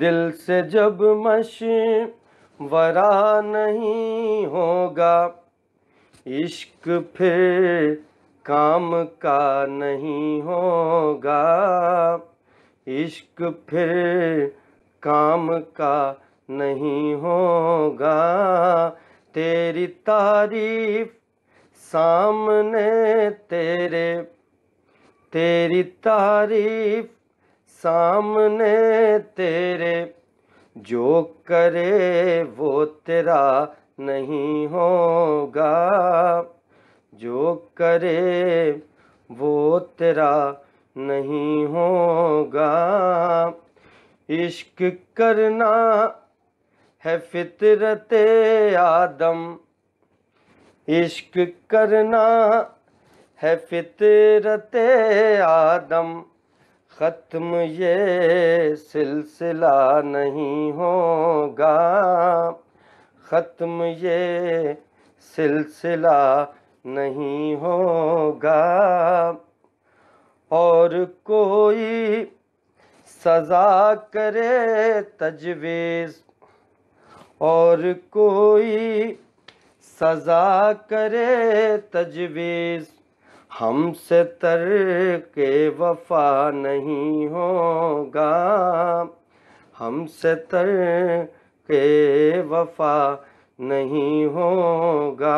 दिल से जब वरा नहीं होगा इश्क फिर काम का नहीं होगा इश्क फिर काम का नहीं होगा तेरी तारीफ सामने तेरे तेरी तारीफ सामने तेरे जो करे वो तेरा नहीं होगा जो करे वो तेरा नहीं होगा इश्क करना है फितरत आदम इश्क करना है फितरत आदम ख़त्म ये सिलसिला नहीं होगा ख़त्म ये सिलसिला नहीं होगा और कोई सज़ा करे तजवीज़ और कोई सज़ा करे तजवीज़ हमसे तर के वफा नहीं होगा हमसे तर के वफा नहीं होगा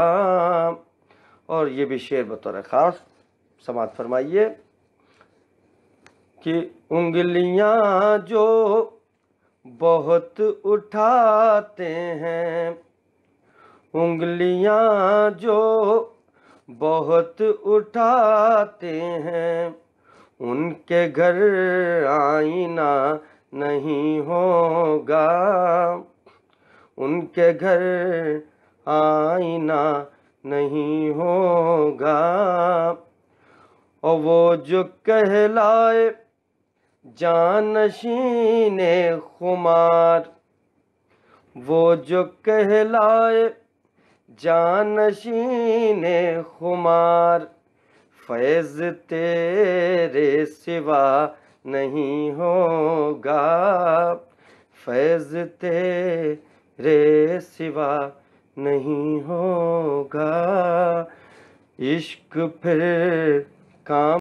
और ये भी शेर बतौर ख़ास समात फरमाइए कि उंगलियां जो बहुत उठाते हैं उंगलियां जो बहुत उठाते हैं उनके घर आईना नहीं होगा उनके घर आईना नहीं होगा और वो जो कहलाए जानशीन खुमार वो जो कहलाए जानशीन खुमार फैज तेरे सिवा नहीं होगा फैज तेरे सिवा नहीं होगा इश्क फिर काम